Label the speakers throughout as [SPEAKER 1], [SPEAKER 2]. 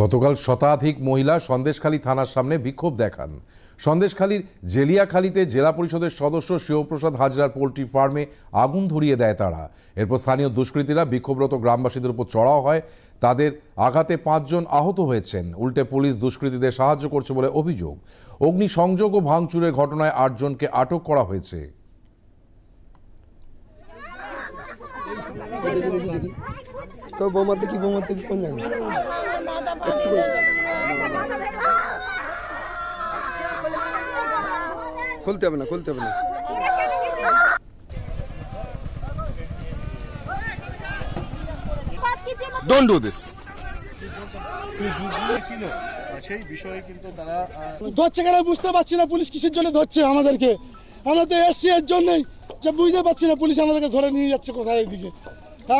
[SPEAKER 1] গতকাল শতাধিক মহিলা সন্দেশখালী থানার সামনে বিক্ষোভ দেখান সন্দেশখালীর জেলিয়াখালীতে জেলা পরিষদের সদস্য শিবপ্রসাদ হাজরার পোলট্রি ফার্মে আগুন ধরিয়ে দেয় তারা এরপর স্থানীয় দুষ্কৃতীরা বিক্ষোভরত গ্রামবাসীদের উপর চড়াও হয় তাদের আঘাতে পাঁচজন আহত হয়েছেন উল্টে পুলিশ দুষ্কৃতীদের সাহায্য করছে বলে অভিযোগ অগ্নি সংযোগ ও ভাঙচুরের ঘটনায় আটজনকে আটক করা হয়েছে
[SPEAKER 2] তো বোমাতে কি বোমাতে কি কোন জায়গায় খুলতে হবে না খুলতে হবে না ডোন্ট ডু দিস ধরছে কেন বুঝতে পারছি না পুলিশ কিসের জন্য ধরছে আমাদেরকে আমরা তো এসছি এর জন্যই যে বুঝতে পারছি না পুলিশ আমাদেরকে ধরে নিয়ে যাচ্ছে কোথায় এদিকে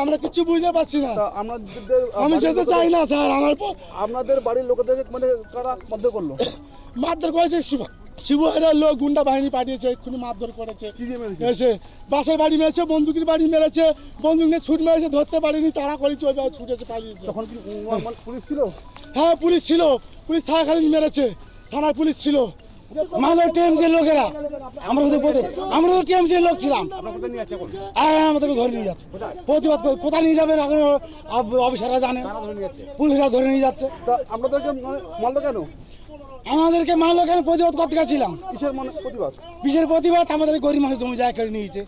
[SPEAKER 2] আমরা কিছু বুঝতে পারছি না আমি যেতে চাই না স্যার আমার আপনাদের বাড়ির লোকেদেরকে মানে কারা মারধর করলো মারধর করেছে শিবহারের লোক গুন্ডা বাহিনী পাঠিয়েছে এক্ষুনি মারধর করেছে এসে বাসের বাড়ি মেরেছে বন্দুকের বাড়ি মেরেছে বন্দুক নিয়ে ছুট মেরেছে ধরতে পারিনি তারা করেছে ওইভাবে ছুটেছে পালিয়েছে তখন পুলিশ ছিল হ্যাঁ পুলিশ ছিল পুলিশ থাকাকালীন মেরেছে থানার পুলিশ ছিল
[SPEAKER 1] লোকেরা আমরা তো তো লোক ছিলাম হ্যাঁ, হ্যাঁ, আমাদেরকে ধরে
[SPEAKER 2] নিয়ে যাচ্ছে প্রতিবাদ কোথায় নিয়ে যাবে এখন অফিসাররা জানেন পুলিশরা ধরে নিয়ে যাচ্ছে আমাদেরকে মারলো কেন প্রতিবাদ করতে গেছিলাম মানে বিশের প্রতিবাদ আমাদের গরিব মানুষ জমি জায়গা করে নিয়েছে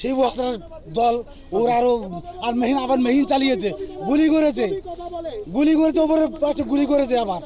[SPEAKER 2] সেই বক্তার দল ওর আরো আর মেহিন আবার মেহিন চালিয়েছে গুলি করেছে গুলি করেছে ওপরে গুলি করেছে আবার